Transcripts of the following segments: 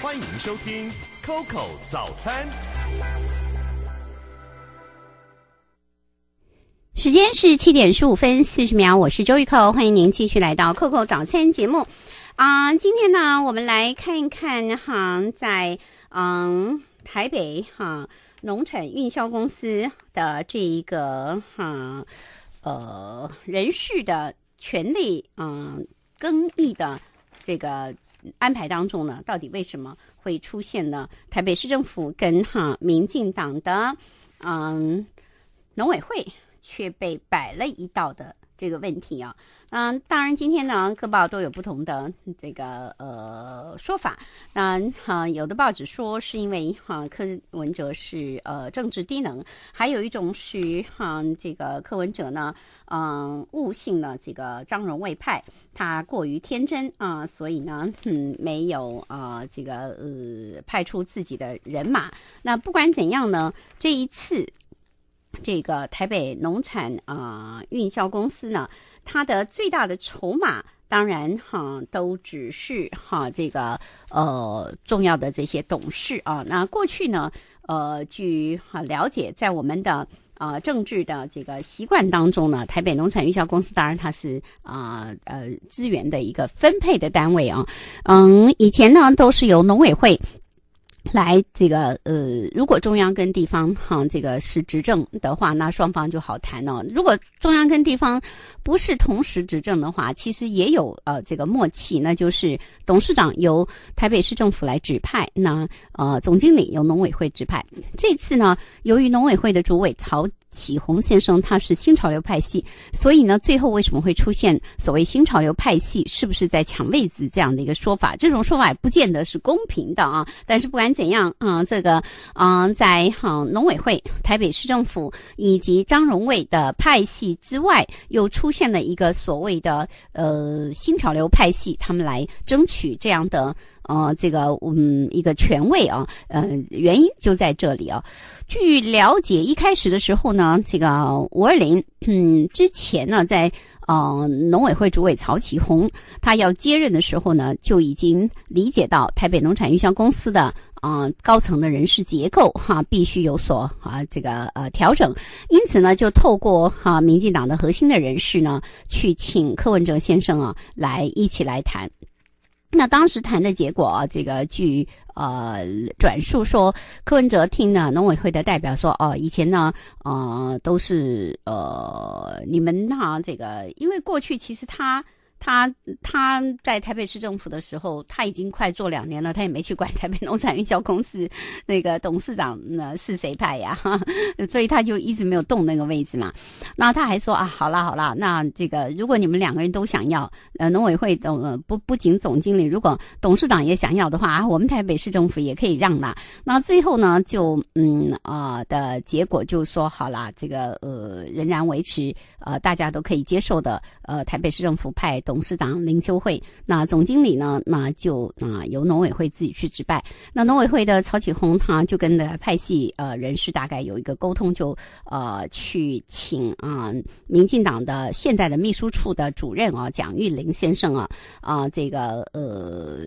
欢迎收听 Coco 早餐。时间是七点十五分四十秒，我是周玉蔻，欢迎您继续来到 Coco 早餐节目。啊，今天呢，我们来看一看哈，在嗯台北哈农产运销公司的这一个哈呃人事的权利嗯更易的这个。安排当中呢，到底为什么会出现呢？台北市政府跟哈民进党的嗯农委会却被摆了一道的。这个问题啊，嗯，当然今天呢，各报都有不同的这个呃说法。那哈，有的报纸说是因为哈柯文哲是呃政治低能，还有一种是哈这个柯文哲呢，嗯，误信了这个张荣卫派，他过于天真啊，所以呢，嗯没有啊这个呃派出自己的人马。那不管怎样呢，这一次。这个台北农产啊运销公司呢，它的最大的筹码当然哈都只是哈这个呃重要的这些董事啊。那过去呢，呃据哈了解，在我们的啊政治的这个习惯当中呢，台北农产运销公司当然它是啊呃资源的一个分配的单位啊。嗯，以前呢都是由农委会。来，这个呃，如果中央跟地方哈，这个是执政的话，那双方就好谈了。如果中央跟地方不是同时执政的话，其实也有呃这个默契，那就是董事长由台北市政府来指派，那呃总经理由农委会指派。这次呢，由于农委会的主委曹。启宏先生，他是新潮流派系，所以呢，最后为什么会出现所谓新潮流派系是不是在抢位置这样的一个说法？这种说法不见得是公平的啊。但是不管怎样，嗯，这个，嗯，在农委会、台北市政府以及张荣卫的派系之外，又出现了一个所谓的呃新潮流派系，他们来争取这样的。啊，这个嗯，一个权位啊，呃，原因就在这里啊。据了解，一开始的时候呢，这个五二零，嗯，之前呢，在呃农委会主委曹启红他要接任的时候呢，就已经理解到台北农产营销公司的啊高层的人事结构哈必须有所啊这个呃调整，因此呢，就透过哈民进党的核心的人士呢，去请柯文哲先生啊来一起来谈。那当时谈的结果，这个据呃转述说，柯文哲听了农委会的代表说，哦，以前呢，呃，都是呃，你们哈，这个，因为过去其实他。他他在台北市政府的时候，他已经快做两年了，他也没去管 台北农产运销公司那个董事长呢是谁派呀？所以他就一直没有动那个位置嘛。那他还说啊，好啦好啦，那这个如果你们两个人都想要，呃，农委会呃、不不仅总经理，如果董事长也想要的话，我们台北市政府也可以让嘛。那最后呢，就嗯啊的结果就说好啦，这个呃仍然维持呃大家都可以接受的，呃台北市政府派。董事长林秋慧，那总经理呢？那就啊由农委会自己去指办。那农委会的曹启红他就跟的派系呃人士大概有一个沟通，就呃去请啊民进党的现在的秘书处的主任啊蒋玉林先生啊啊这个呃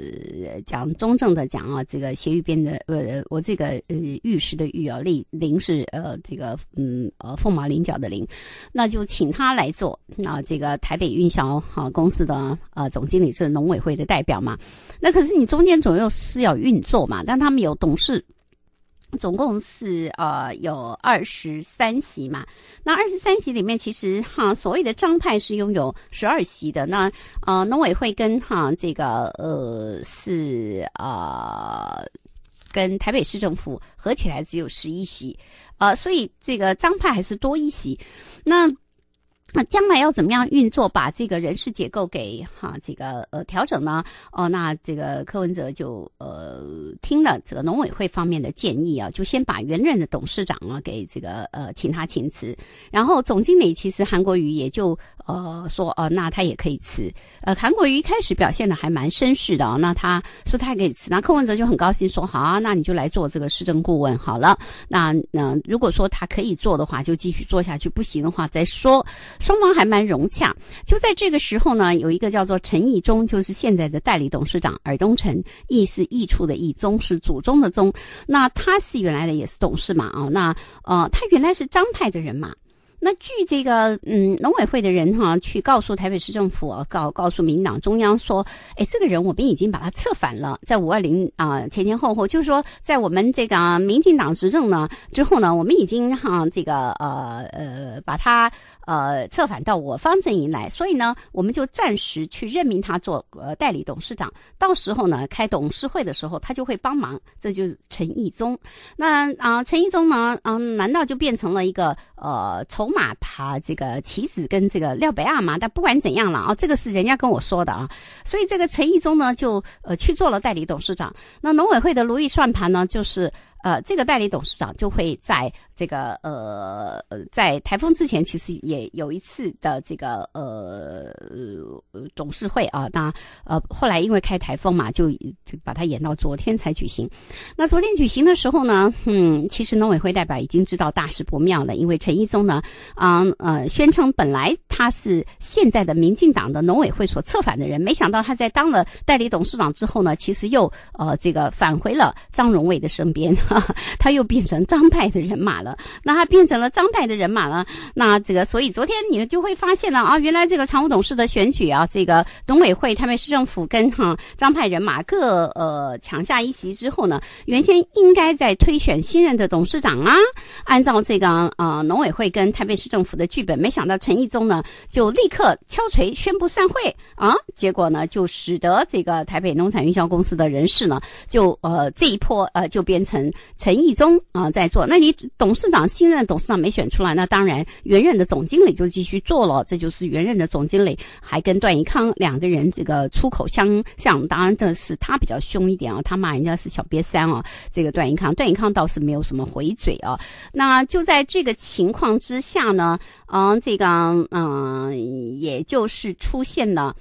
讲中正的讲啊这个协议边的呃我这个呃玉石的玉啊林林是呃这个嗯呃凤毛麟角的林，那就请他来做。那这个台北运销哈公。是的，呃，总经理是农委会的代表嘛？那可是你中间总有是要运作嘛？但他们有董事，总共是呃有二十三席嘛？那二十三席里面，其实哈，所谓的张派是拥有十二席的。那呃，农委会跟哈这个呃是呃跟台北市政府合起来只有十一席，呃，所以这个张派还是多一席。那那将来要怎么样运作，把这个人事结构给哈这个呃调整呢？哦，那这个柯文哲就呃听了这个农委会方面的建议啊，就先把原任的董事长啊给这个呃请他请辞，然后总经理其实韩国瑜也就。呃，说哦，那他也可以辞。呃，韩国瑜一开始表现的还蛮绅士的啊。那他说他也可以辞，那柯文哲就很高兴说好啊，那你就来做这个市政顾问好了。那那如果说他可以做的话，就继续做下去；不行的话再说。双方还蛮融洽。就在这个时候呢，有一个叫做陈义忠，就是现在的代理董事长，尔东成，义是义处的义，忠是祖宗的宗。那他是原来的也是董事嘛啊，那呃，他原来是张派的人嘛。那据这个嗯农委会的人哈去告诉台北市政府告告诉民党中央说，哎，这个人我们已经把他策反了，在五二零啊前前后后，就是说在我们这个民进党执政呢之后呢，我们已经哈这个呃呃把他呃策反到我方阵营来，所以呢，我们就暂时去任命他做呃代理董事长，到时候呢开董事会的时候他就会帮忙，这就是陈义宗。那啊陈义宗呢，嗯，难道就变成了一个呃从马爬这个棋子跟这个廖白亚嘛，但不管怎样了啊，这个是人家跟我说的啊，所以这个陈义忠呢就呃去做了代理董事长。那农委会的如意算盘呢就是。呃，这个代理董事长就会在这个呃在台风之前，其实也有一次的这个呃董事会啊，那呃后来因为开台风嘛，就就把它延到昨天才举行。那昨天举行的时候呢，嗯，其实农委会代表已经知道大事不妙了，因为陈一宗呢，啊呃，宣称本来他是现在的民进党的农委会所策反的人，没想到他在当了代理董事长之后呢，其实又呃这个返回了张荣伟的身边。他又变成张派的人马了。那他变成了张派的人马了。那这个，所以昨天你就会发现了啊，原来这个常务董事的选举啊，这个董委会、台北市政府跟哈张派人马各呃抢下一席之后呢，原先应该在推选新任的董事长啊，按照这个呃农委会跟台北市政府的剧本，没想到陈义宗呢就立刻敲锤宣布散会啊，结果呢就使得这个台北农产营销公司的人事呢就呃这一波呃就变成。陈义忠啊，在做。那你董事长新任，董事长没选出来，那当然原任的总经理就继续做了。这就是原任的总经理还跟段银康两个人这个出口相向，当然这是他比较凶一点啊，他骂人家是小瘪三啊。这个段银康，段银康倒是没有什么回嘴啊。那就在这个情况之下呢，嗯，这个嗯，也就是出现了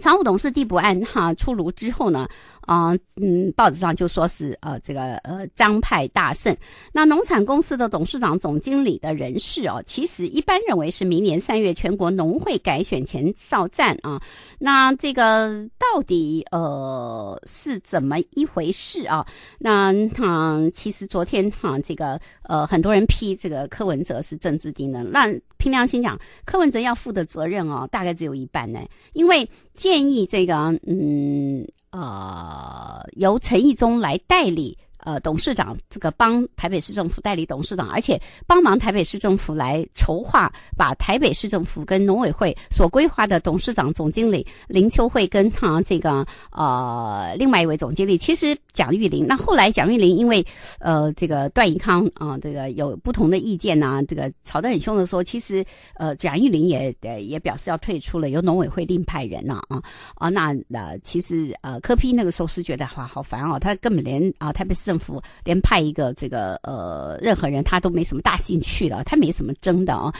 常务董事递补案哈出炉之后呢。嗯嗯，报纸上就说是呃，这个呃，张派大胜。那农产公司的董事长、总经理的人事哦，其实一般认为是明年三月全国农会改选前哨战啊。那这个到底呃是怎么一回事啊？那嗯，其实昨天哈，这个呃，很多人批这个柯文哲是政治敌人。那凭良心讲，柯文哲要负的责任哦，大概只有一半呢，因为建议这个嗯。呃，由陈义忠来代理。呃，董事长这个帮台北市政府代理董事长，而且帮忙台北市政府来筹划，把台北市政府跟农委会所规划的董事长、总经理林秋慧跟他这个呃另外一位总经理，其实蒋玉林。那后来蒋玉林因为呃这个段宜康啊，这个有不同的意见呐，这个吵得很凶的时候，其实呃蒋玉林也也也表示要退出了，由农委会另派人呢啊啊那那其实呃柯批那个时候是觉得哇好烦哦，他根本连啊台北市。政府连派一个这个呃任何人他都没什么大兴趣的，他没什么争的啊。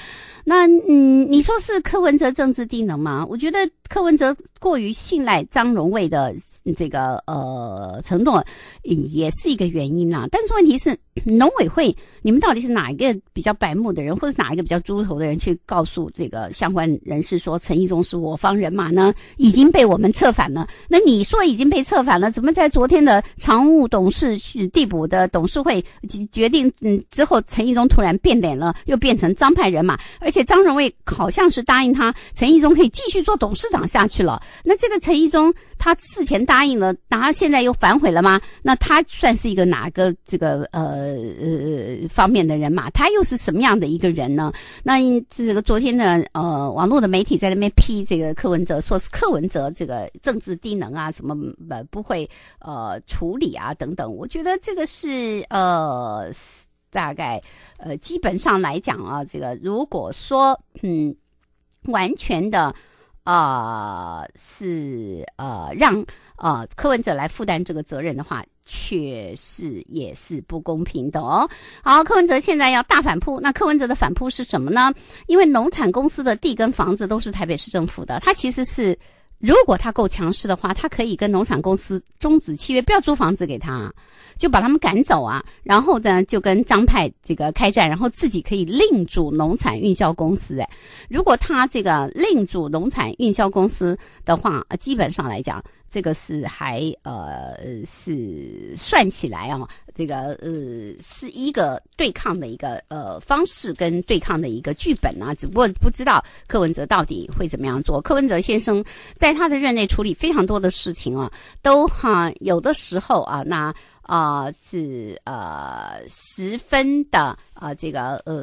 那嗯，你说是柯文哲政治低能吗？我觉得柯文哲过于信赖张荣卫的这个呃承诺，也是一个原因啊。但是问题是农委会。你们到底是哪一个比较白目的人，或者哪一个比较猪头的人去告诉这个相关人士说陈义忠是我方人马呢？已经被我们策反了。那你说已经被策反了，怎么在昨天的常务董事递补的董事会决定嗯之后，陈义忠突然变脸了，又变成张派人马？而且张荣卫好像是答应他，陈义忠可以继续做董事长下去了。那这个陈义忠他事前答应了，他现在又反悔了吗？那他算是一个哪个这个呃呃？方面的人嘛，他又是什么样的一个人呢？那这个昨天呢，呃，网络的媒体在那边批这个柯文哲，说是柯文哲这个政治低能啊，什么呃不会呃处理啊等等。我觉得这个是呃，大概呃基本上来讲啊，这个如果说嗯完全的。啊，是呃，让呃柯文哲来负担这个责任的话，确实也是不公平的哦。好，柯文哲现在要大反扑，那柯文哲的反扑是什么呢？因为农产公司的地跟房子都是台北市政府的，他其实是。如果他够强势的话，他可以跟农场公司终止契约，不要租房子给他，就把他们赶走啊！然后呢，就跟张派这个开战，然后自己可以另组农产运销公司。如果他这个另组农产运销公司的话，基本上来讲。这个是还呃是算起来啊，这个呃是一个对抗的一个呃方式跟对抗的一个剧本啊，只不过不知道柯文哲到底会怎么样做。柯文哲先生在他的任内处理非常多的事情啊，都哈有的时候啊那。啊，是呃十分的啊，这个呃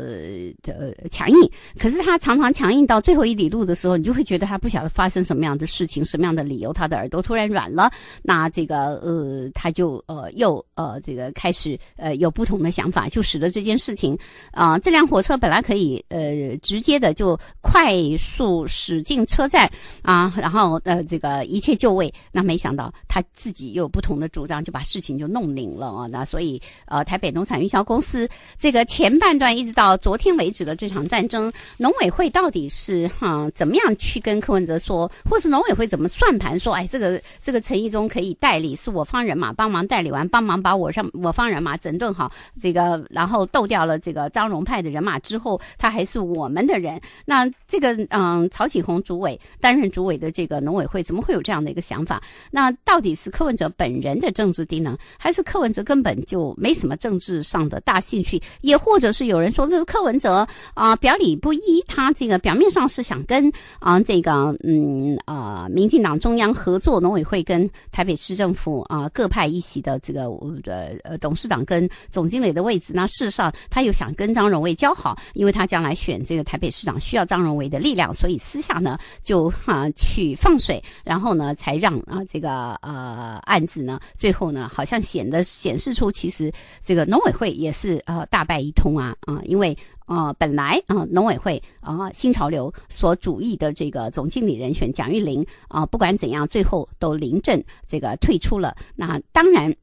呃强硬。可是他常常强硬到最后一里路的时候，你就会觉得他不晓得发生什么样的事情、什么样的理由，他的耳朵突然软了。那这个呃，他就呃又呃这个开始呃有不同的想法，就使得这件事情啊，这辆火车本来可以呃直接的就快速驶进车站啊，然后呃这个一切就位。那没想到他自己有不同的主张，就把事情就弄。领了啊，那所以呃，台北农产营销公司这个前半段一直到昨天为止的这场战争，农委会到底是哈怎么样去跟柯文哲说，或是农委会怎么算盘说，哎，这个这个陈义忠可以代理，是我方人马帮忙代理完，帮忙把我上我方人马整顿好，这个然后斗掉了这个张荣派的人马之后，他还是我们的人。那这个嗯，曹启红主委担任主委的这个农委会，怎么会有这样的一个想法？那到底是柯文哲本人的政治低能，还是？柯文哲根本就没什么政治上的大兴趣，也或者是有人说，这是柯文哲啊，表里不一。他这个表面上是想跟啊这个嗯啊民进党中央合作，农委会跟台北市政府啊各派一席的这个呃呃董事长跟总经理的位置，那事实上他又想跟张荣伟交好，因为他将来选这个台北市长需要张荣伟的力量，所以私下呢就啊去放水，然后呢才让啊这个呃案子呢最后呢好像显。显示出，其实这个农委会也是呃大败一通啊啊！因为啊本来啊农委会啊新潮流所主义的这个总经理人选蒋玉玲啊，不管怎样，最后都临阵这个退出了。那当然。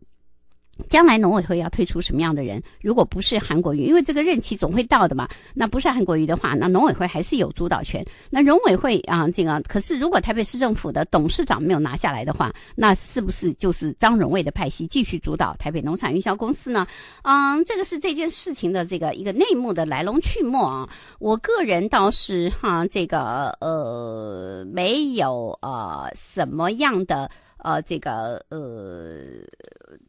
将来农委会要推出什么样的人？如果不是韩国瑜，因为这个任期总会到的嘛。那不是韩国瑜的话，那农委会还是有主导权。那农委会啊，这个可是如果台北市政府的董事长没有拿下来的话，那是不是就是张荣卫的派系继续主导台北农场营销公司呢？嗯，这个是这件事情的这个一个内幕的来龙去脉啊。我个人倒是哈，这个呃没有呃什么样的呃这个呃。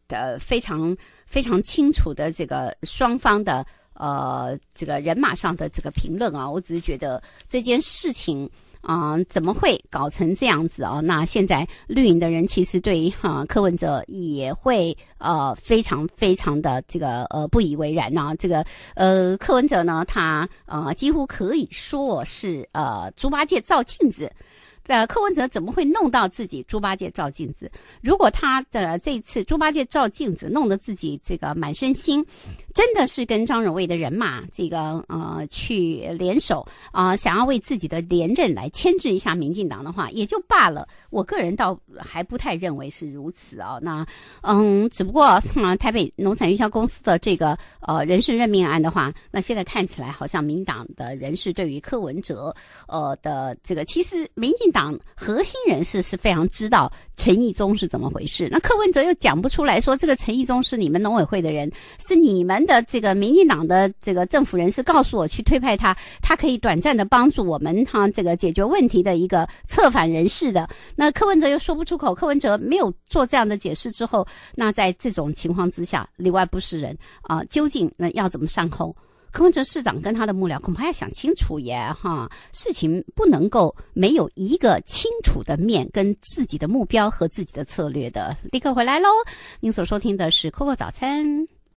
的非常非常清楚的这个双方的呃这个人马上的这个评论啊，我只是觉得这件事情啊怎么会搞成这样子啊？那现在绿营的人其实对哈柯文哲也会呃非常非常的这个呃不以为然呢。这个呃柯文哲呢他呃几乎可以说是呃猪八戒照镜子。呃，柯文哲怎么会弄到自己？猪八戒照镜子。如果他的这次猪八戒照镜子弄得自己这个满身腥，真的是跟张荣卫的人马这个呃去联手啊，想要为自己的连任来牵制一下民进党的话，也就罢了。我个人倒还不太认为是如此啊。那嗯，只不过台北农产营销公司的这个呃人事任命案的话，那现在看起来好像民党的人士对于柯文哲呃的这个，其实民进党。党核心人士是非常知道陈义宗是怎么回事，那柯文哲又讲不出来说这个陈义宗是你们农委会的人，是你们的这个民进党的这个政府人士告诉我去推派他，他可以短暂的帮助我们哈这个解决问题的一个策反人士的，那柯文哲又说不出口，柯文哲没有做这样的解释之后，那在这种情况之下里外不是人啊，究竟那要怎么善后？柯文哲市长跟他的幕僚恐怕要想清楚耶，哈，事情不能够没有一个清楚的面跟自己的目标和自己的策略的。立刻回来喽！您所收听的是 Coco 早餐。